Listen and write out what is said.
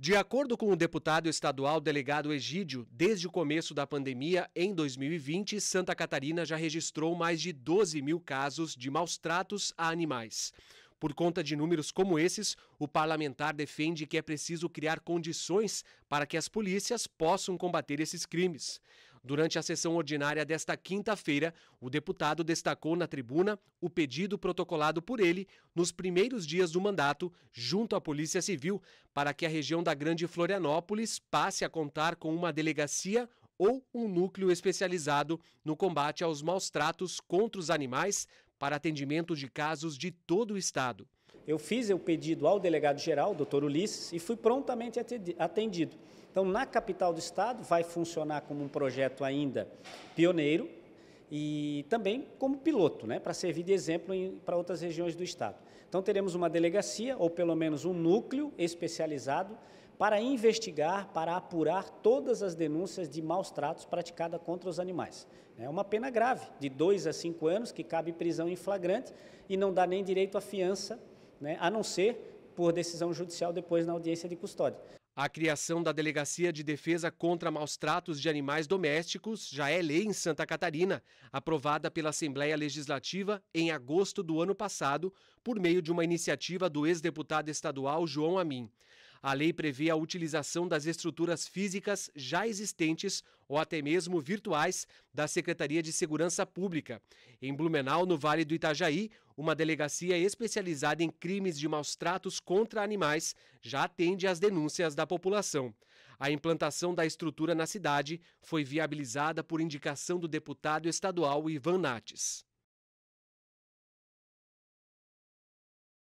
De acordo com o deputado estadual delegado Egídio, desde o começo da pandemia, em 2020, Santa Catarina já registrou mais de 12 mil casos de maus tratos a animais. Por conta de números como esses, o parlamentar defende que é preciso criar condições para que as polícias possam combater esses crimes. Durante a sessão ordinária desta quinta-feira, o deputado destacou na tribuna o pedido protocolado por ele nos primeiros dias do mandato, junto à Polícia Civil, para que a região da Grande Florianópolis passe a contar com uma delegacia ou um núcleo especializado no combate aos maus tratos contra os animais para atendimento de casos de todo o estado. Eu fiz o pedido ao delegado-geral, doutor Ulisses, e fui prontamente atendido. Então, na capital do Estado, vai funcionar como um projeto ainda pioneiro e também como piloto, né, para servir de exemplo para outras regiões do Estado. Então, teremos uma delegacia, ou pelo menos um núcleo especializado, para investigar, para apurar todas as denúncias de maus tratos praticadas contra os animais. É uma pena grave, de dois a cinco anos, que cabe prisão em flagrante e não dá nem direito à fiança né, a não ser por decisão judicial depois na audiência de custódia. A criação da Delegacia de Defesa contra Maus Tratos de Animais Domésticos já é lei em Santa Catarina, aprovada pela Assembleia Legislativa em agosto do ano passado, por meio de uma iniciativa do ex-deputado estadual João Amin. A lei prevê a utilização das estruturas físicas já existentes ou até mesmo virtuais da Secretaria de Segurança Pública. Em Blumenau, no Vale do Itajaí, uma delegacia especializada em crimes de maus tratos contra animais já atende às denúncias da população. A implantação da estrutura na cidade foi viabilizada por indicação do deputado estadual Ivan Nates.